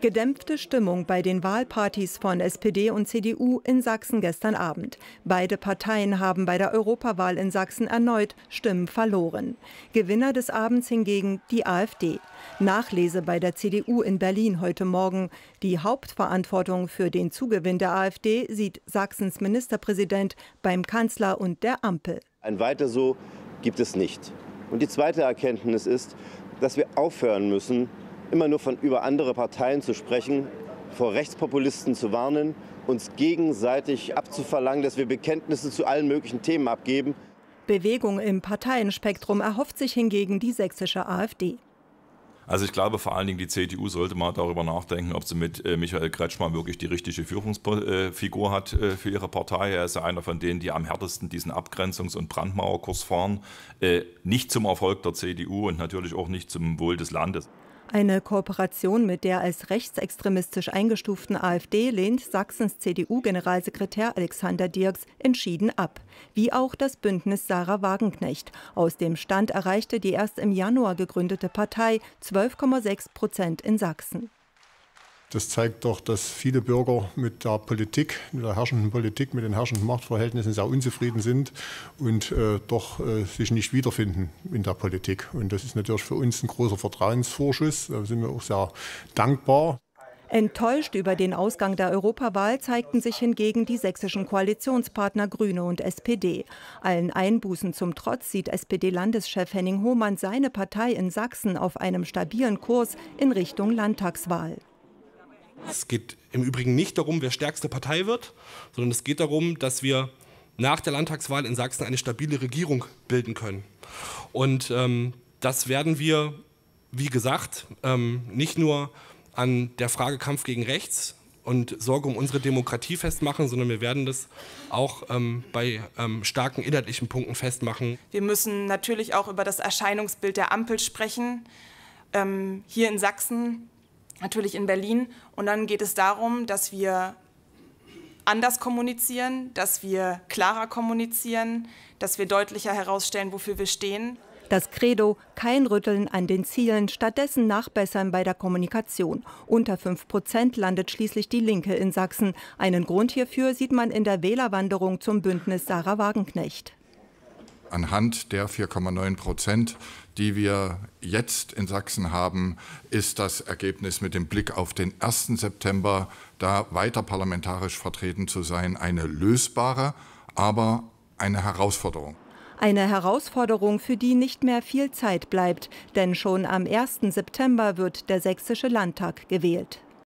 Gedämpfte Stimmung bei den Wahlpartys von SPD und CDU in Sachsen gestern Abend. Beide Parteien haben bei der Europawahl in Sachsen erneut Stimmen verloren. Gewinner des Abends hingegen die AfD. Nachlese bei der CDU in Berlin heute Morgen. Die Hauptverantwortung für den Zugewinn der AfD sieht Sachsens Ministerpräsident beim Kanzler und der Ampel. Ein weiter so gibt es nicht. Und die zweite Erkenntnis ist, dass wir aufhören müssen, immer nur von über andere Parteien zu sprechen, vor Rechtspopulisten zu warnen, uns gegenseitig abzuverlangen, dass wir Bekenntnisse zu allen möglichen Themen abgeben. Bewegung im Parteienspektrum erhofft sich hingegen die sächsische AfD. Also ich glaube vor allen Dingen, die CDU sollte mal darüber nachdenken, ob sie mit äh, Michael Kretschmann wirklich die richtige Führungsfigur äh, hat äh, für ihre Partei. Er ist ja einer von denen, die am härtesten diesen Abgrenzungs- und Brandmauerkurs fahren. nicht zum Erfolg der CDU und natürlich auch nicht zum Wohl des Landes. Eine Kooperation mit der als rechtsextremistisch eingestuften AfD lehnt Sachsens CDU-Generalsekretär Alexander Dirks entschieden ab, wie auch das Bündnis Sarah Wagenknecht. Aus dem Stand erreichte die erst im Januar gegründete Partei 12,6 Prozent in Sachsen. Das zeigt doch, dass viele Bürger mit der Politik, mit der herrschenden Politik, mit den herrschenden Machtverhältnissen sehr unzufrieden sind und äh, doch äh, sich nicht wiederfinden in der Politik. Und das ist natürlich für uns ein großer Vertrauensvorschuss. Da sind wir auch sehr dankbar. Enttäuscht über den Ausgang der Europawahl zeigten sich hingegen die sächsischen Koalitionspartner Grüne und SPD. Allen Einbußen zum Trotz sieht SPD-Landeschef Henning Hohmann seine Partei in Sachsen auf einem stabilen Kurs in Richtung Landtagswahl. Es geht im Übrigen nicht darum, wer stärkste Partei wird, sondern es geht darum, dass wir nach der Landtagswahl in Sachsen eine stabile Regierung bilden können. Und ähm, das werden wir, wie gesagt, ähm, nicht nur an der Frage Kampf gegen Rechts und Sorge um unsere Demokratie festmachen, sondern wir werden das auch ähm, bei ähm, starken inhaltlichen Punkten festmachen. Wir müssen natürlich auch über das Erscheinungsbild der Ampel sprechen. Ähm, hier in Sachsen natürlich in Berlin. Und dann geht es darum, dass wir anders kommunizieren, dass wir klarer kommunizieren, dass wir deutlicher herausstellen, wofür wir stehen. Das Credo, kein Rütteln an den Zielen, stattdessen nachbessern bei der Kommunikation. Unter 5 Prozent landet schließlich die Linke in Sachsen. Einen Grund hierfür sieht man in der Wählerwanderung zum Bündnis Sarah Wagenknecht anhand der 4,9 Prozent, die wir jetzt in Sachsen haben, ist das Ergebnis mit dem Blick auf den 1. September, da weiter parlamentarisch vertreten zu sein, eine lösbare, aber eine Herausforderung. Eine Herausforderung, für die nicht mehr viel Zeit bleibt, denn schon am 1. September wird der sächsische Landtag gewählt.